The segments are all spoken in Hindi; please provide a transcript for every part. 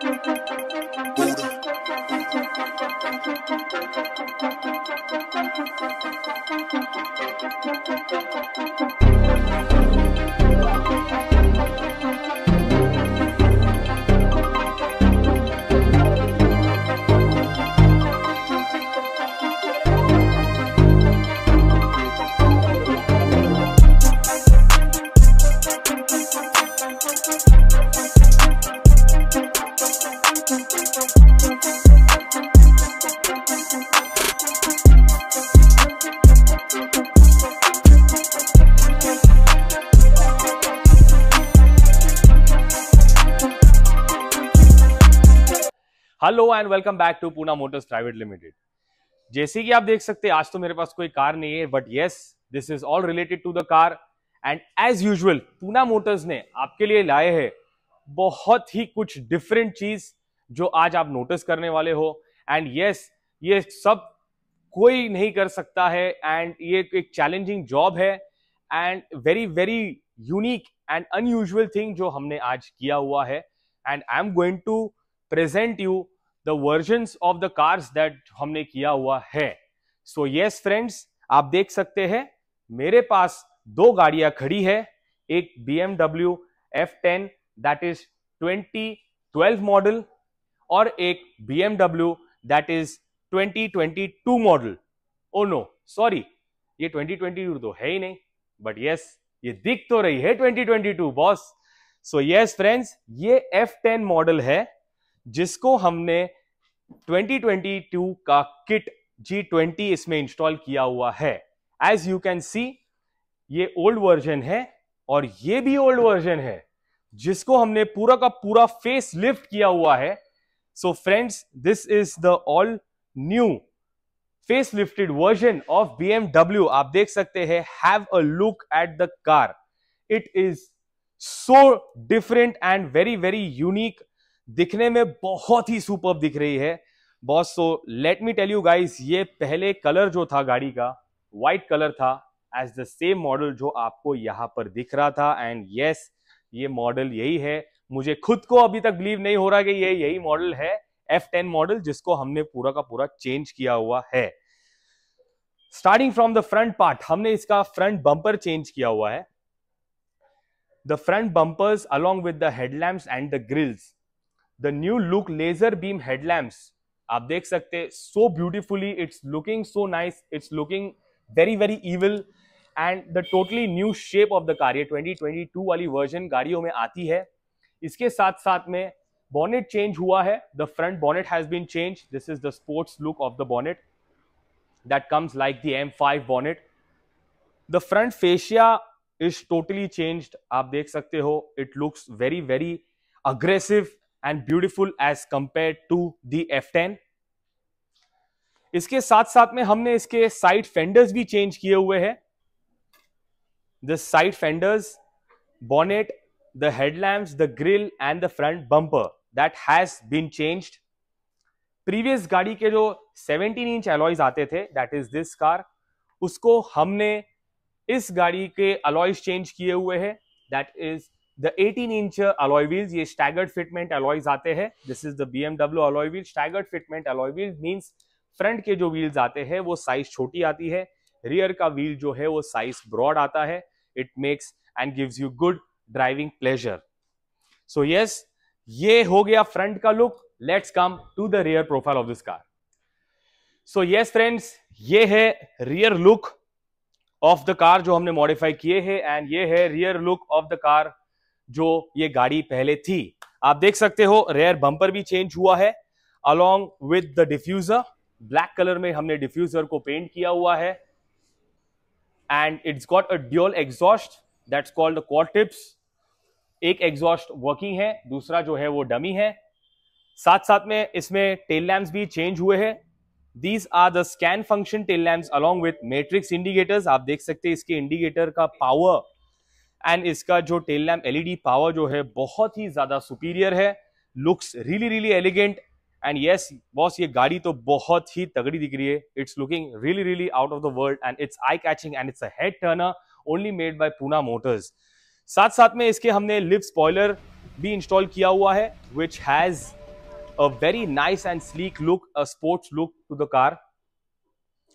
thank you hello and welcome back to Poona Motors Private Limited जैसे कि आप देख सकते हैं आज तो मेरे पास कोई कार नहीं है but yes this is all related to the car and as usual Poona Motors ने आपके लिए लाए हैं बहुत ही कुछ डिफरेंट चीज जो आज आप नोटिस करने वाले हो एंड यस yes, ये सब कोई नहीं कर सकता है एंड ये एक चैलेंजिंग जॉब है and very very unique and unusual thing जो हमने आज किया हुआ है and I am going to present you the version of the cars that हमने किया हुआ है सो यस फ्रेंड्स आप देख सकते हैं मेरे पास दो गाड़ियां खड़ी है एक BMW F ten that is twenty twelve model और एक BMW that is twenty twenty two model oh no sorry ये ट्वेंटी ट्वेंटी टू तो है ही नहीं बट यस yes, ये दिख तो रही है twenty twenty two boss so yes friends ये एफ टेन मॉडल है जिसको हमने 2022 का किट G20 इसमें इंस्टॉल किया हुआ है एज यू कैन सी ये ओल्ड वर्जन है और ये भी ओल्ड वर्जन है जिसको हमने पूरा का पूरा फेस लिफ्ट किया हुआ है so friends this is the all new face lifted version of BMW आप देख सकते हैं have a look at the car it is so different and very very unique दिखने में बहुत ही सुपर दिख रही है boss so let me tell you guys ये पहले कलर जो था गाड़ी का वाइट कलर था एज द सेम मॉडल जो आपको यहाँ पर दिख रहा था एंड यस yes, ये मॉडल यही है मुझे खुद को अभी तक बिलीव नहीं हो रहा कि ये यही मॉडल है F10 मॉडल जिसको हमने पूरा का पूरा चेंज किया हुआ है starting from the front part हमने इसका फ्रंट बंपर चेंज किया हुआ है the front bumpers along with the headlamp and the grills the new look laser beam headlamps आप देख सकते so beautifully it's looking so nice it's looking very very evil and the totally new shape of the car ये 2022 वाली वर्जन गाड़ियों में आती है इसके साथ साथ में बॉनेट चेंज हुआ है the front bonnet has been change this is the sports look of the bonnet that comes like the M five bonnet the front fascia is totally changed आप देख सकते हो it looks very very aggressive and beautiful as compared टू the F10. इसके साथ साथ में हमने इसके साइड फेंडर्स भी चेंज किए हुए हैं the side fenders bonnet the headlamp the grill and the front bumper that has been changed. Previous गाड़ी के जो 17 इंच अलॉयज आते थे दैट इज दिस कार उसको हमने इस गाड़ी के अलॉयज चेंज किए हुए हैं that is the 18 inch alloy wheels ये स्टैगर्ड फिटमेंट अलॉयज आते हैं this is the BMW alloy wheel staggered fitment alloy wheel means front के जो व्हील्स आते हैं वो साइज छोटी आती है रियर का व्हील जो है वो साइज ब्रॉड आता है it makes and gives you good driving pleasure so yes ये हो गया फ्रंट का look let's come to the rear profile of this car so yes friends ये है rear look of the car जो हमने मॉडिफाई किए हैं एंड ये है rear look of the car जो ये गाड़ी पहले थी आप देख सकते हो रेयर बम्पर भी चेंज हुआ है along with the diffuser black colour में हमने डिफ्यूजर को पेंट किया हुआ है and it's got a dual exhaust that's called quad tips एक एग्जॉस्ट वर्किंग है दूसरा जो है वो डमी है साथ साथ में इसमें टेल लैम्प भी चेंज हुए हैं these are the scan function tail lamp along with matrix indicators आप देख सकते हैं इसके इंडिकेटर का पावर एंड इसका जो टेल लैम एलईडी पावर जो है बहुत ही ज़्यादा सुपीरियर है looks really really elegant and yes boss ये गाड़ी तो बहुत ही तगड़ी दिख रही है it's looking really really out of the world and it's eye catching and it's a head turner only made by Poona Motors साथ साथ में इसके हमने लिप स्पॉयलर भी इंस्टॉल किया हुआ है which has a very nice and sleek look a sports look to the car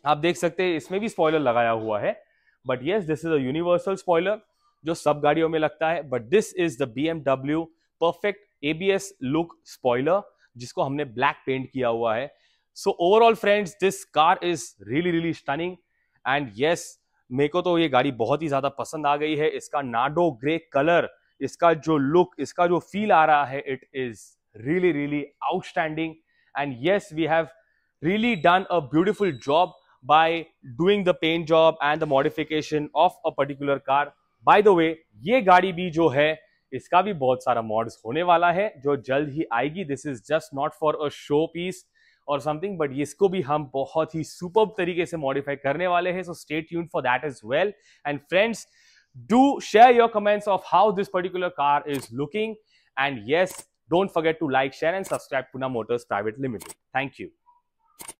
आप देख सकते हैं इसमें भी स्पॉयलर लगाया हुआ है but yes this is a universal spoiler जो सब गाड़ियों में लगता है but this is the BMW perfect A B S look spoiler जिसको हमने ब्लैक पेंट किया हुआ है so overall friends this car is really really stunning and yes मेरे को तो ये गाड़ी बहुत ही ज्यादा पसंद आ गई है इसका नाडो ग्रे कलर इसका जो लुक इसका जो फील आ रहा है it is really really outstanding and yes we have really done a beautiful job by doing the paint job and the modification of a particular car by the way ये गाड़ी भी जो है इसका भी बहुत सारा मॉड्स होने वाला है जो जल्द ही आएगी this is just not for a show piece or something but इसको भी हम बहुत ही सुपर तरीके से मॉडिफाई करने वाले हैं सो स्टेट यून for that as well and friends do share your comments of how this particular car is looking and yes don't forget to like share and subscribe to ना Motors Private Limited thank you